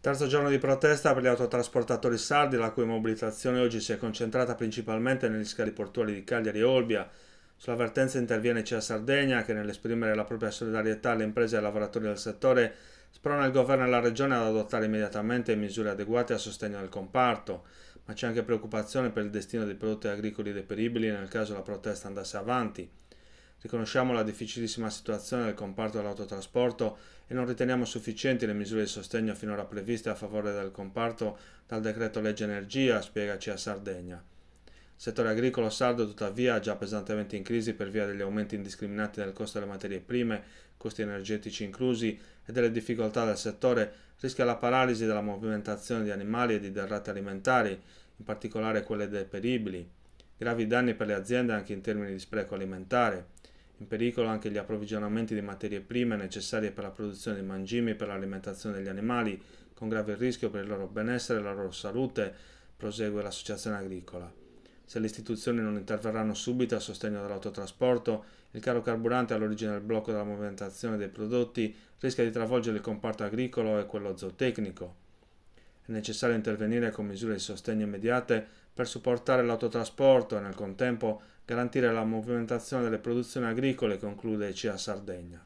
Terzo giorno di protesta per gli autotrasportatori sardi, la cui mobilitazione oggi si è concentrata principalmente negli scali portuali di Cagliari e Olbia. Sull'avvertenza interviene CIA Sardegna, che nell'esprimere la propria solidarietà alle imprese e ai lavoratori del settore sprona il governo e la regione ad adottare immediatamente misure adeguate a sostegno del comparto. Ma c'è anche preoccupazione per il destino dei prodotti agricoli deperibili nel caso la protesta andasse avanti. Riconosciamo la difficilissima situazione del comparto dell'autotrasporto e non riteniamo sufficienti le misure di sostegno finora previste a favore del comparto dal decreto legge energia, spiegaci a Sardegna. Il settore agricolo sardo tuttavia è già pesantemente in crisi per via degli aumenti indiscriminati del costo delle materie prime, costi energetici inclusi e delle difficoltà del settore, rischia la paralisi della movimentazione di animali e di derrate alimentari, in particolare quelle deperibili gravi danni per le aziende anche in termini di spreco alimentare, in pericolo anche gli approvvigionamenti di materie prime necessarie per la produzione di mangimi e per l'alimentazione degli animali, con grave rischio per il loro benessere e la loro salute, prosegue l'associazione agricola. Se le istituzioni non interverranno subito a sostegno dell'autotrasporto, il caro carburante all'origine del blocco della movimentazione dei prodotti rischia di travolgere il comparto agricolo e quello zootecnico. È necessario intervenire con misure di sostegno immediate per supportare l'autotrasporto e nel contempo garantire la movimentazione delle produzioni agricole, conclude CA Sardegna.